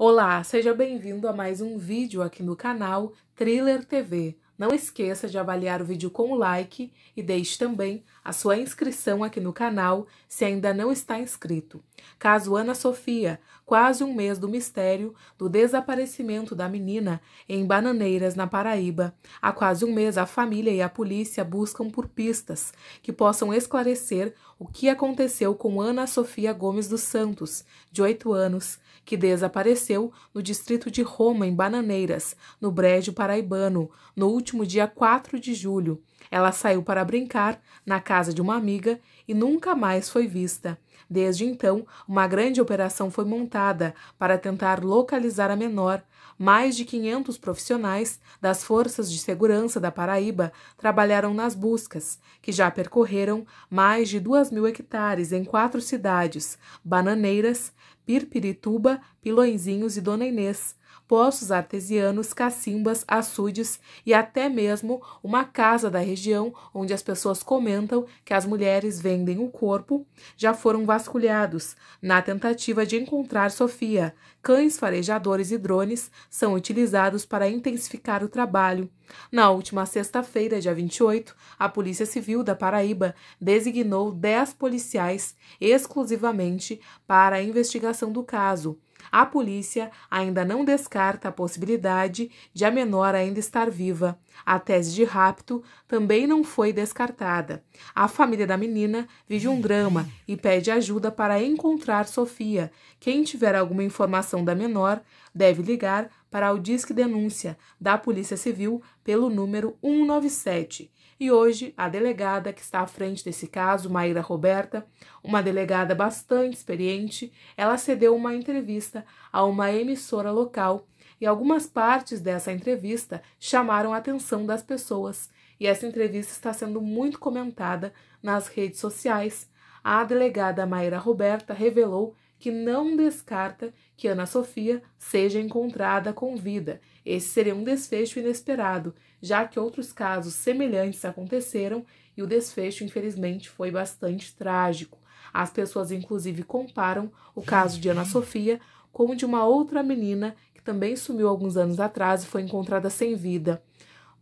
Olá, seja bem-vindo a mais um vídeo aqui no canal Thriller TV, não esqueça de avaliar o vídeo com o like e deixe também a sua inscrição aqui no canal se ainda não está inscrito. Caso Ana Sofia, quase um mês do mistério do desaparecimento da menina em Bananeiras, na Paraíba, há quase um mês a família e a polícia buscam por pistas que possam esclarecer o que aconteceu com Ana Sofia Gomes dos Santos, de 8 anos, que desapareceu no distrito de Roma, em Bananeiras, no Brejo Paraibano, no último último dia 4 de julho. Ela saiu para brincar na casa de uma amiga e nunca mais foi vista. Desde então, uma grande operação foi montada para tentar localizar a menor. Mais de 500 profissionais das forças de segurança da Paraíba trabalharam nas buscas, que já percorreram mais de 2 mil hectares em quatro cidades: Bananeiras, Pirpirituba, Pilõezinhos e Dona Inês poços artesianos, cacimbas, açudes e até mesmo uma casa da região onde as pessoas comentam que as mulheres vêm prendem o corpo já foram vasculhados na tentativa de encontrar Sofia. Cães farejadores e drones são utilizados para intensificar o trabalho. Na última sexta-feira, dia 28, a Polícia Civil da Paraíba designou 10 policiais exclusivamente para a investigação do caso. A polícia ainda não descarta a possibilidade de a menor ainda estar viva. A tese de rapto também não foi descartada. A família da menina vive um drama e pede ajuda para encontrar Sofia. Quem tiver alguma informação da menor deve ligar para o Disque Denúncia da Polícia Civil pelo número 197. E hoje, a delegada que está à frente desse caso, Maíra Roberta, uma delegada bastante experiente, ela cedeu uma entrevista a uma emissora local e algumas partes dessa entrevista chamaram a atenção das pessoas. E essa entrevista está sendo muito comentada nas redes sociais. A delegada Maíra Roberta revelou que não descarta que Ana Sofia seja encontrada com vida. Esse seria um desfecho inesperado, já que outros casos semelhantes aconteceram e o desfecho, infelizmente, foi bastante trágico. As pessoas, inclusive, comparam o caso de Ana Sofia com o de uma outra menina que também sumiu alguns anos atrás e foi encontrada sem vida,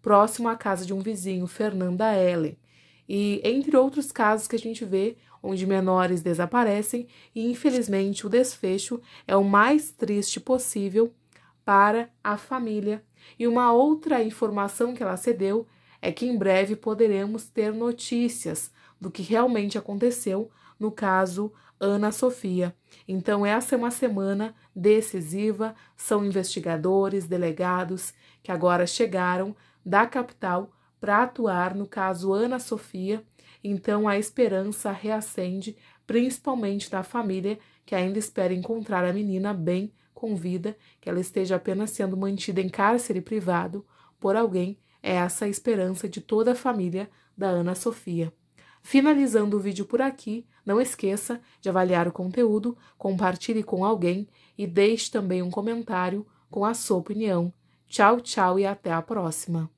próximo à casa de um vizinho, Fernanda L e entre outros casos que a gente vê onde menores desaparecem e infelizmente o desfecho é o mais triste possível para a família. E uma outra informação que ela cedeu é que em breve poderemos ter notícias do que realmente aconteceu no caso Ana Sofia. Então, essa é uma semana decisiva, são investigadores, delegados que agora chegaram da capital para atuar no caso Ana Sofia, então a esperança reacende, principalmente da família que ainda espera encontrar a menina bem com vida, que ela esteja apenas sendo mantida em cárcere privado por alguém. É essa a esperança de toda a família da Ana Sofia. Finalizando o vídeo por aqui, não esqueça de avaliar o conteúdo, compartilhe com alguém e deixe também um comentário com a sua opinião. Tchau, tchau e até a próxima!